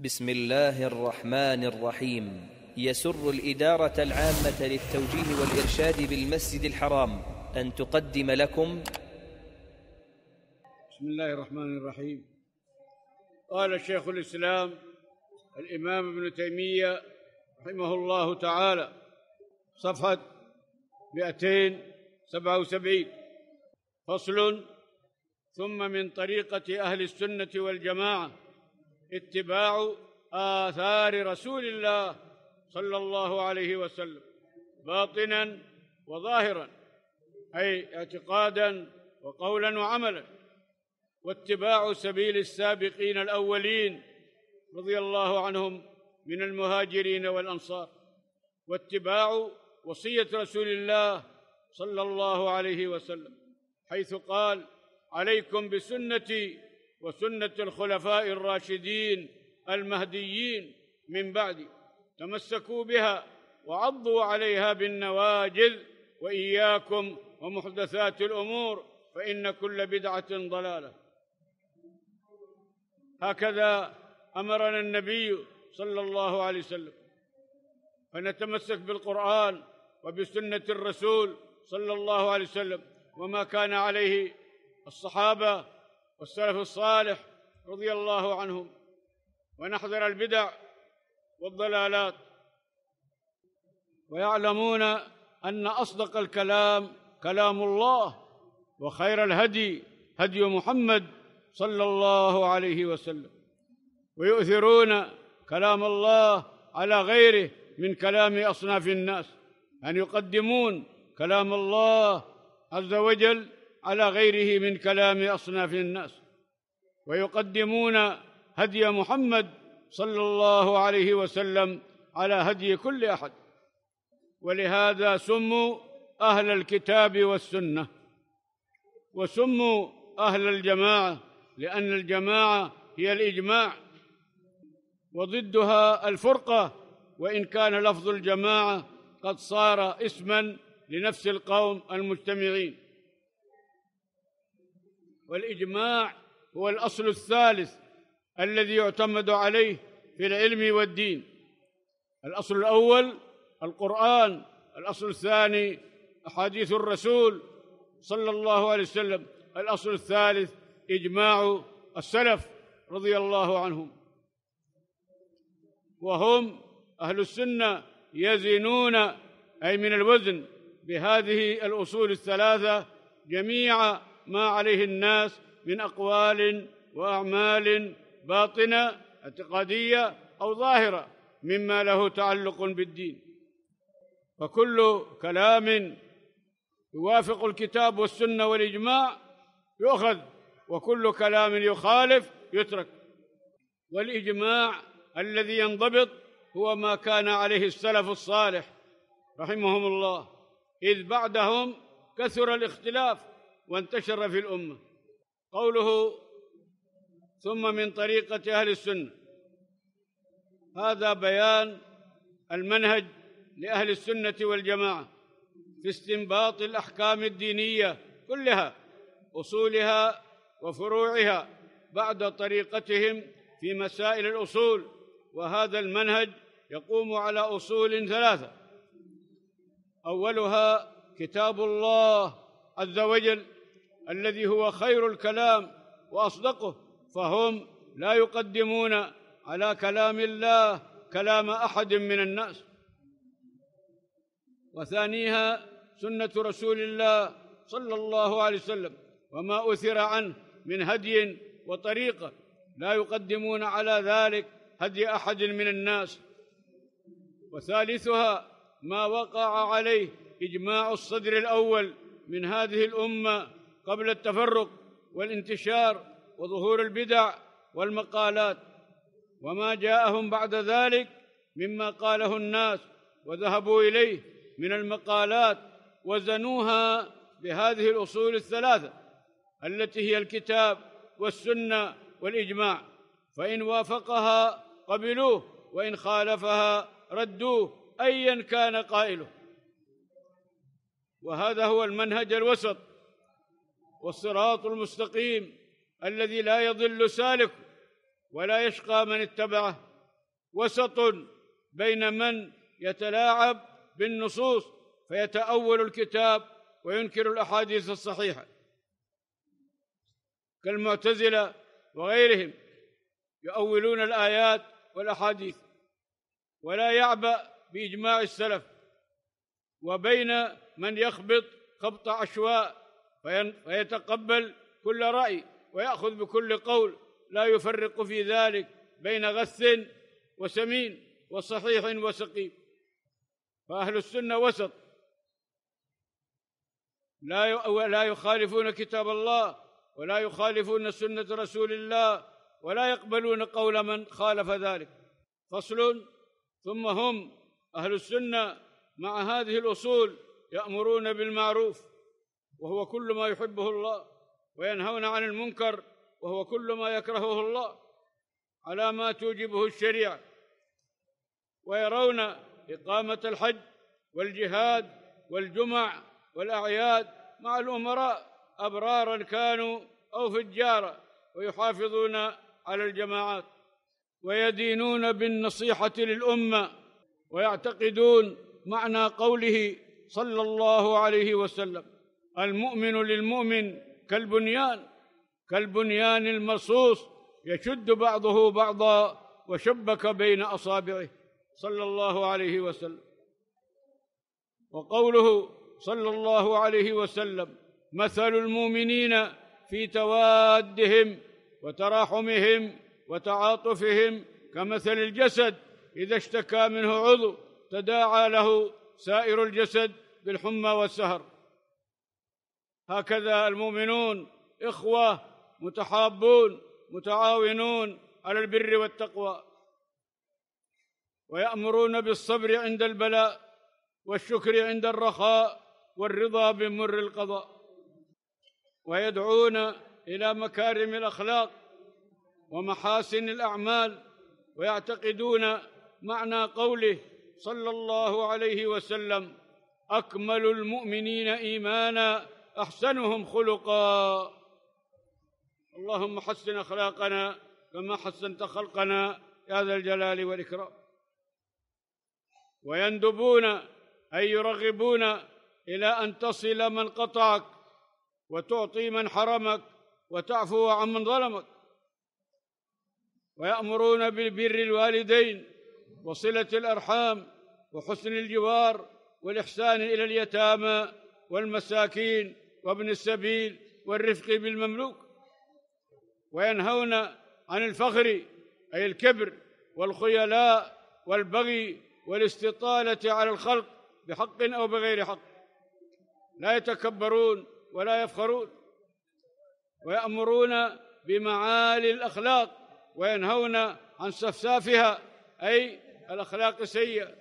بسم الله الرحمن الرحيم يسر الإدارة العامة للتوجيه والإرشاد بالمسجد الحرام أن تقدم لكم بسم الله الرحمن الرحيم قال شيخ الإسلام الإمام ابن تيمية رحمه الله تعالى صفحة 277 فصل ثم من طريقة أهل السنة والجماعة اتباع آثار رسول الله صلى الله عليه وسلم باطنا وظاهرا أي اعتقادا وقولا وعملا واتباع سبيل السابقين الأولين رضي الله عنهم من المهاجرين والأنصار واتباع وصية رسول الله صلى الله عليه وسلم حيث قال عليكم بسنتي وسنه الخلفاء الراشدين المهديين من بعدي تمسكوا بها وعضوا عليها بالنواجذ واياكم ومحدثات الامور فان كل بدعه ضلاله هكذا امرنا النبي صلى الله عليه وسلم فنتمسك بالقران وبسنه الرسول صلى الله عليه وسلم وما كان عليه الصحابه والسلف الصالح رضي الله عنهم ونحذر البدع والضلالات ويعلمون ان اصدق الكلام كلام الله وخير الهدي هدي محمد صلى الله عليه وسلم ويؤثرون كلام الله على غيره من كلام اصناف الناس ان يقدمون كلام الله عز وجل على غيره من كلام اصناف الناس ويقدمون هدي محمد صلى الله عليه وسلم على هدي كل احد ولهذا سموا اهل الكتاب والسنه وسموا اهل الجماعه لان الجماعه هي الاجماع وضدها الفرقه وان كان لفظ الجماعه قد صار اسما لنفس القوم المجتمعين والإجماع هو الأصل الثالث الذي يعتمد عليه في العلم والدين الأصل الأول القرآن الأصل الثاني أحاديث الرسول صلى الله عليه وسلم الأصل الثالث إجماع السلف رضي الله عنهم وهم أهل السنة يزنون أي من الوزن بهذه الأصول الثلاثة جميع ما عليه الناس من أقوال وأعمال باطنة اعتقادية أو ظاهرة مما له تعلق بالدين فكل كلام يوافق الكتاب والسنة والإجماع يؤخذ وكل كلام يخالف يترك والإجماع الذي ينضبط هو ما كان عليه السلف الصالح رحمهم الله إذ بعدهم كثر الاختلاف وانتشر في الأمة قوله ثم من طريقة أهل السنة هذا بيان المنهج لأهل السنة والجماعة في استنباط الأحكام الدينية كلها أصولها وفروعها بعد طريقتهم في مسائل الأصول وهذا المنهج يقوم على أصول ثلاثة أولها كتاب الله عز وجل الذي هو خير الكلام واصدقه فهم لا يقدمون على كلام الله كلام احد من الناس وثانيها سنه رسول الله صلى الله عليه وسلم وما اثر عنه من هدي وطريقه لا يقدمون على ذلك هدي احد من الناس وثالثها ما وقع عليه اجماع الصدر الاول من هذه الامه قبل التفرق والانتشار وظهور البدع والمقالات وما جاءهم بعد ذلك مما قاله الناس وذهبوا اليه من المقالات وزنوها بهذه الاصول الثلاثه التي هي الكتاب والسنه والاجماع فان وافقها قبلوه وان خالفها ردوه ايا كان قائله وهذا هو المنهج الوسط والصراط المستقيم الذي لا يضل سالك ولا يشقى من اتبعه وسط بين من يتلاعب بالنصوص فيتأول الكتاب وينكر الأحاديث الصحيحة كالمعتزلة وغيرهم يؤولون الآيات والأحاديث ولا يعبأ بإجماع السلف وبين من يخبط خبط عشواء ويتقبل كل رأي ويأخذ بكل قول لا يفرق في ذلك بين غث وسمين وصحيح وسقيم فأهل السنة وسط لا لا يخالفون كتاب الله ولا يخالفون سنة رسول الله ولا يقبلون قول من خالف ذلك فصل ثم هم أهل السنة مع هذه الأصول يأمرون بالمعروف وهو كل ما يحبه الله وينهون عن المنكر وهو كل ما يكرهه الله على ما توجبه الشريعه ويرون اقامه الحج والجهاد والجمع والاعياد مع الامراء ابرارا كانوا او فجارا ويحافظون على الجماعات ويدينون بالنصيحه للامه ويعتقدون معنى قوله صلى الله عليه وسلم المؤمن للمؤمن كالبنيان كالبنيان المرصوص يشد بعضه بعضا وشبك بين اصابعه صلى الله عليه وسلم وقوله صلى الله عليه وسلم مثل المؤمنين في توادهم وتراحمهم وتعاطفهم كمثل الجسد اذا اشتكى منه عضو تداعى له سائر الجسد بالحمى والسهر هكذا المؤمنون إخوة متحابون متعاونون على البر والتقوى ويأمرون بالصبر عند البلاء والشكر عند الرخاء والرضا بمر القضاء ويدعون إلى مكارم الأخلاق ومحاسن الأعمال ويعتقدون معنى قوله صلى الله عليه وسلم أكمل المؤمنين إيمانا احسنهم خلقا اللهم حسن اخلاقنا كما حسنت خلقنا يا ذا الجلال والاكرام ويندبون اي يرغبون الى ان تصل من قطعك وتعطي من حرمك وتعفو عمن ظلمك ويامرون بالبر الوالدين وصله الارحام وحسن الجوار والاحسان الى اليتامى والمساكين وابن السبيل والرفق بالمملوك وينهون عن الفخر أي الكبر والخيلاء والبغي والاستطالة على الخلق بحق أو بغير حق لا يتكبرون ولا يفخرون ويأمرون بمعالي الأخلاق وينهون عن سفسافها أي الأخلاق السيئة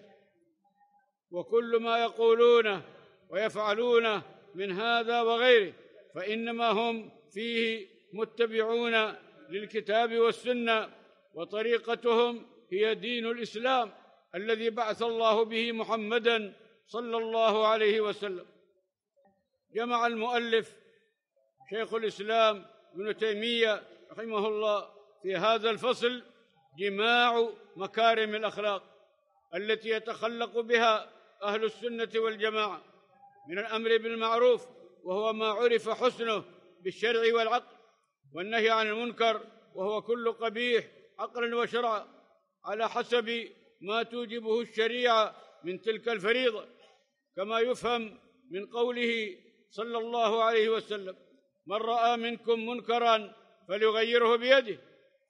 وكل ما يقولونه ويفعلونه من هذا وغيره فإنما هم فيه متبعون للكتاب والسنة وطريقتهم هي دين الإسلام الذي بعث الله به محمدا صلى الله عليه وسلم جمع المؤلف شيخ الإسلام ابن تيمية رحمه الله في هذا الفصل جماع مكارم الأخلاق التي يتخلق بها أهل السنة والجماعة من الامر بالمعروف وهو ما عرف حسنه بالشرع والعقل والنهي عن المنكر وهو كل قبيح عقلا وشرعا على حسب ما توجبه الشريعه من تلك الفريضه كما يفهم من قوله صلى الله عليه وسلم من راى منكم منكرا فليغيره بيده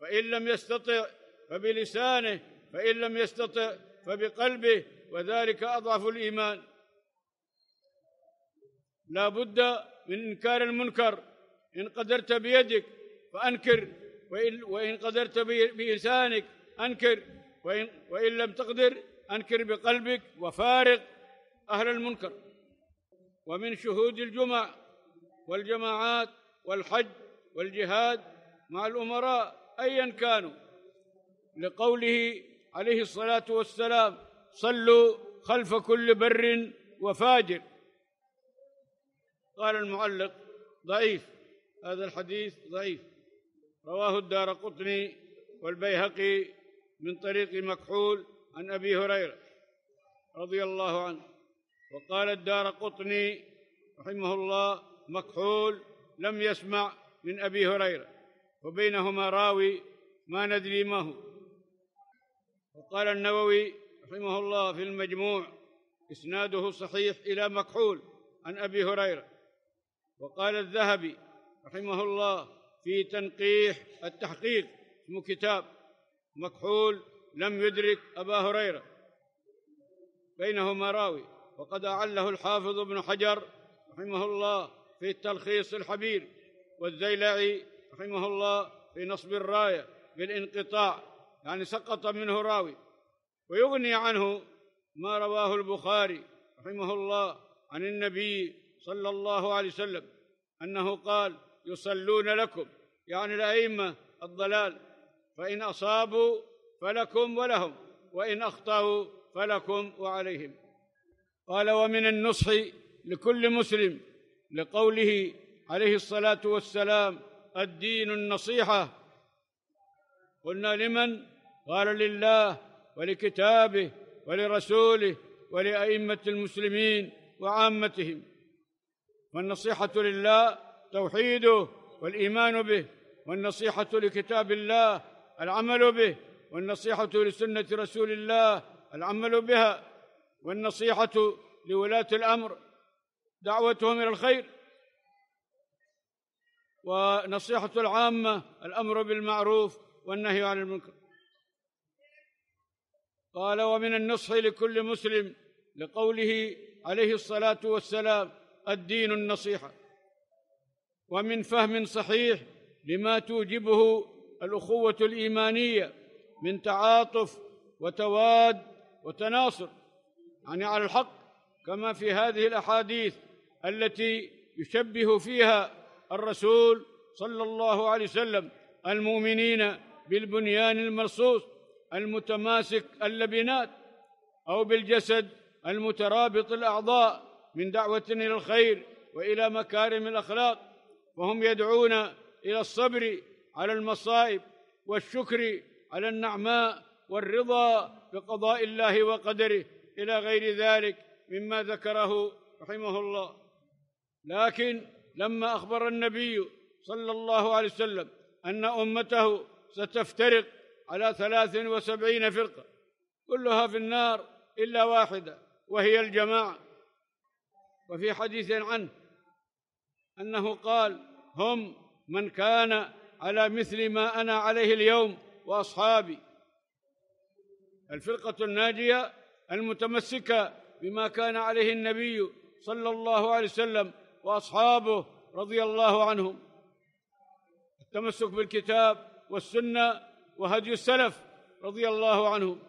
فان لم يستطع فبلسانه فان لم يستطع فبقلبه وذلك اضعف الايمان لا بد من إنكار المنكر إن قدرت بيدك فأنكر وإن, وإن قدرت بلسانك أنكر وإن, وإن لم تقدر أنكر بقلبك وفارق أهل المنكر ومن شهود الجمع والجماعات والحج والجهاد مع الأمراء أيا كانوا لقوله عليه الصلاة والسلام صلوا خلف كل بر وفاجر قال المعلق ضعيف هذا الحديث ضعيف رواه الدار قطني والبيهقي من طريق مكحول عن أبي هريرة رضي الله عنه وقال الدار قطني رحمه الله مكحول لم يسمع من أبي هريرة وبينهما راوي ما ندري ما هو وقال النووي رحمه الله في المجموع إسناده صحيح إلى مكحول عن أبي هريرة وقال الذهبي رحمه الله في تنقيح التحقيق اسمه كتاب مكحول لم يدرك أبا هريرة بينهما راوي وقد أعله الحافظ ابن حجر رحمه الله في التلخيص الحبير والذيلعي رحمه الله في نصب الراية بالانقطاع يعني سقط منه راوي ويغني عنه ما رواه البخاري رحمه الله عن النبي صلى الله عليه وسلم انه قال يصلون لكم يعني الائمه الضلال فان اصابوا فلكم ولهم وان اخطاوا فلكم وعليهم قال ومن النصح لكل مسلم لقوله عليه الصلاه والسلام الدين النصيحه قلنا لمن قال لله ولكتابه ولرسوله ولائمه المسلمين وعامتهم والنصيحة لله توحيده والإيمان به والنصيحة لكتاب الله العمل به والنصيحة لسنة رسول الله العمل بها والنصيحة لولاة الأمر دعوتهم إلى الخير ونصيحة العامة الأمر بالمعروف والنهي عن المنكر قال ومن النصح لكل مسلم لقوله عليه الصلاة والسلام الدين النصيحه ومن فهم صحيح لما توجبه الاخوه الايمانيه من تعاطف وتواد وتناصر يعني على الحق كما في هذه الاحاديث التي يشبه فيها الرسول صلى الله عليه وسلم المؤمنين بالبنيان المرصوص المتماسك اللبنات او بالجسد المترابط الاعضاء من دعوة إلى الخير وإلى مكارم الأخلاق وهم يدعون إلى الصبر على المصائب والشكر على النعماء والرضا بقضاء الله وقدره إلى غير ذلك مما ذكره رحمه الله لكن لما أخبر النبي صلى الله عليه وسلم أن أمته ستفترق على ثلاث وسبعين فرقة كلها في النار إلا واحدة وهي الجماعة وفي حديث عنه أنه قال هم من كان على مثل ما أنا عليه اليوم وأصحابي الفرقة الناجية المتمسكة بما كان عليه النبي صلى الله عليه وسلم وأصحابه رضي الله عنهم التمسك بالكتاب والسنة وهدي السلف رضي الله عنهم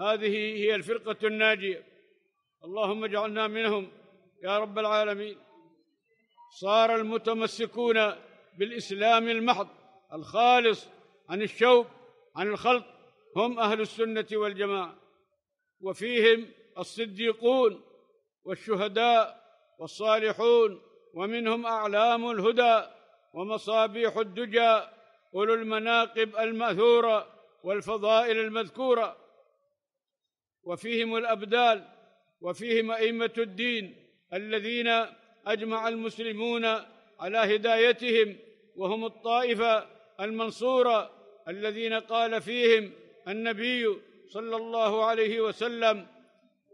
هذه هي الفرقة الناجية اللهم اجعلنا منهم يا رب العالمين صار المتمسكون بالإسلام المحض الخالص عن الشوب عن الخلط هم أهل السنة والجماعة وفيهم الصديقون والشهداء والصالحون ومنهم أعلام الهدى ومصابيح الدجى أولو المناقب المأثورة والفضائل المذكورة وفيهم الأبدال وفيهم أئمة الدين الذين اجمع المسلمون على هدايتهم وهم الطائفه المنصوره الذين قال فيهم النبي صلى الله عليه وسلم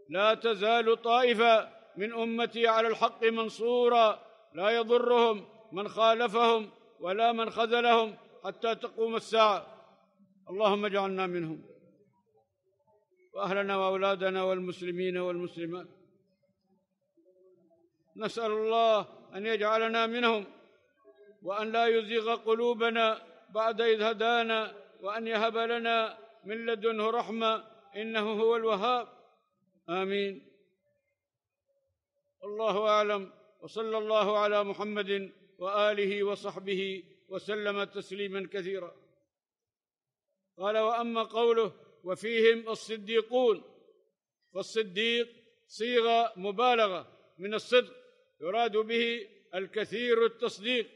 لا تزال طائفه من امتي على الحق منصوره لا يضرهم من خالفهم ولا من خذلهم حتى تقوم الساعه اللهم اجعلنا منهم واهلنا واولادنا والمسلمين والمسلمات نسأل الله أن يجعلنا منهم وأن لا يزيغ قلوبنا بعد إذ هدانا وأن يهب لنا من لدنه رحمة إنه هو الوهاب آمين الله أعلم وصلى الله على محمد وآله وصحبه وسلم تسليما كثيرا قال وأما قوله وفيهم الصديقون فالصديق صيغة مبالغة من الصدق يراد به الكثير التصديق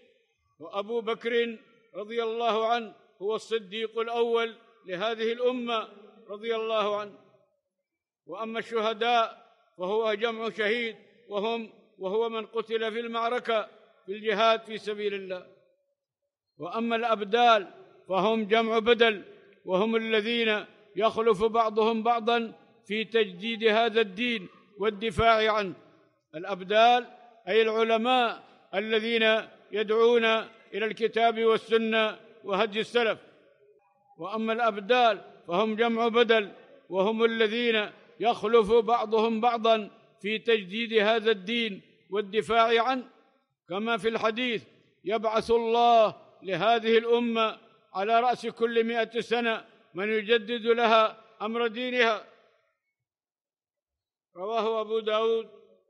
وأبو بكر رضي الله عنه هو الصديق الأول لهذه الأمة رضي الله عنه وأما الشهداء فهو جمع شهيد وهم وهو من قتل في المعركة في الجهاد في سبيل الله وأما الأبدال فهم جمع بدل وهم الذين يخلف بعضهم بعضا في تجديد هذا الدين والدفاع عنه الأبدال أي العلماء الذين يدعون إلى الكتاب والسنة وهدي السلف وأما الأبدال فهم جمع بدل وهم الذين يخلف بعضهم بعضا في تجديد هذا الدين والدفاع عنه كما في الحديث يبعث الله لهذه الأمة على رأس كل مئة سنة من يجدد لها أمر دينها رواه أبو داود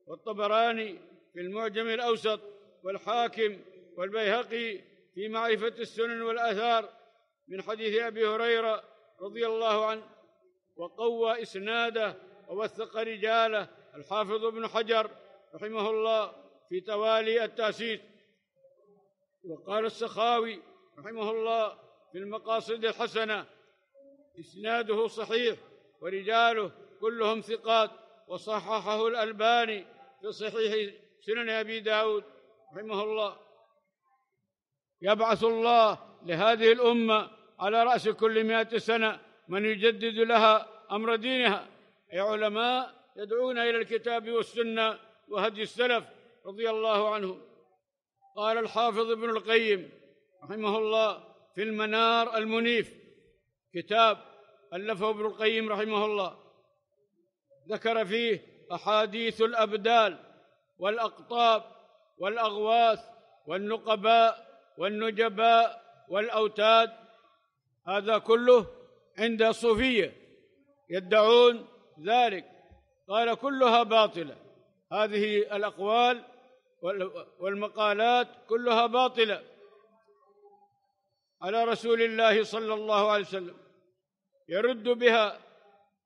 والطبراني في المعجم الأوسط والحاكم والبيهقي في معرفة السنن والآثار من حديث أبي هريرة رضي الله عنه وقوى إسناده ووثق رجاله الحافظ ابن حجر رحمه الله في توالي التأسيس وقال السخاوي رحمه الله في المقاصد الحسنة إسناده صحيح ورجاله كلهم ثقات وصححه الألباني في صحيح سنن أبي داود رحمه الله يبعث الله لهذه الأمة على رأس كل مئة سنة من يجدد لها أمر دينها أي علماء يدعون إلى الكتاب والسنة وهدي السلف رضي الله عنهم قال الحافظ ابن القيم رحمه الله في المنار المنيف كتاب ألفه ابن القيم رحمه الله ذكر فيه أحاديث الأبدال والاقطاب والاغواث والنقباء والنجباء والاوتاد هذا كله عند الصوفيه يدعون ذلك قال كلها باطله هذه الاقوال والمقالات كلها باطله على رسول الله صلى الله عليه وسلم يرد بها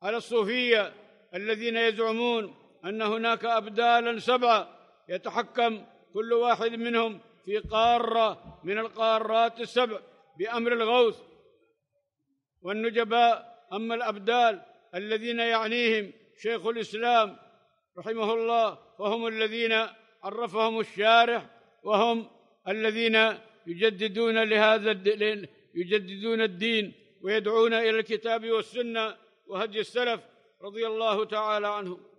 على الصوفيه الذين يزعمون ان هناك ابدالا سبعه يتحكم كل واحد منهم في قاره من القارات السبع بامر الغوث والنجباء اما الابدال الذين يعنيهم شيخ الاسلام رحمه الله فهم الذين عرفهم الشارح وهم الذين يجددون لهذا الدين يجددون الدين ويدعون الى الكتاب والسنه وهدي السلف رضي الله تعالى عنهم